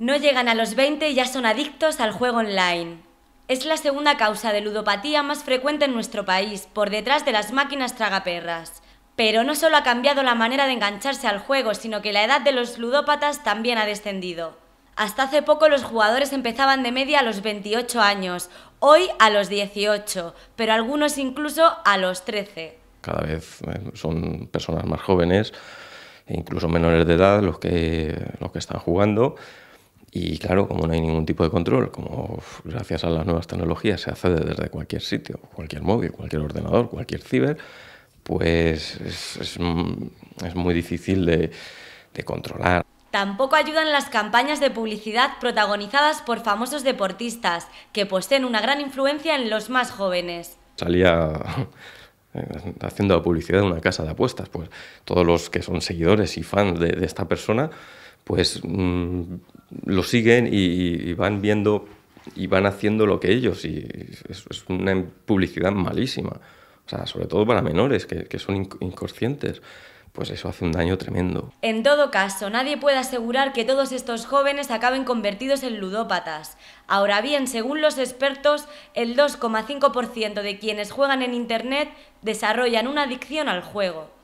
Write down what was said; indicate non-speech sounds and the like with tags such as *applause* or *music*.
No llegan a los 20 y ya son adictos al juego online. Es la segunda causa de ludopatía más frecuente en nuestro país, por detrás de las máquinas tragaperras. Pero no solo ha cambiado la manera de engancharse al juego, sino que la edad de los ludópatas también ha descendido. Hasta hace poco los jugadores empezaban de media a los 28 años, hoy a los 18, pero algunos incluso a los 13. Cada vez son personas más jóvenes, incluso menores de edad, los que, los que están jugando. Y claro, como no hay ningún tipo de control, como gracias a las nuevas tecnologías se accede desde cualquier sitio, cualquier móvil, cualquier ordenador, cualquier ciber, pues es, es, mm, muy difícil de, controlar. Tampoco ayudan las campañas de publicidad protagonizadas por famosos deportistas, que poseen una gran influencia en los más jóvenes. Salía *laughs* eh, haciendo publicidad de una casa de apuestas, pues todos los que son seguidores y fans de, esta persona, pues mm, lo siguen y, van viendo y van haciendo lo que ellos. Y es, es una publicidad malísima. O sea, sobre todo para menores que, son inconscientes pues eso hace un daño tremendo. En todo caso, nadie puede asegurar que todos estos jóvenes acaben convertidos en ludópatas. Ahora bien, según los expertos, el 2,5% de quienes juegan en Internet desarrollan una adicción al juego.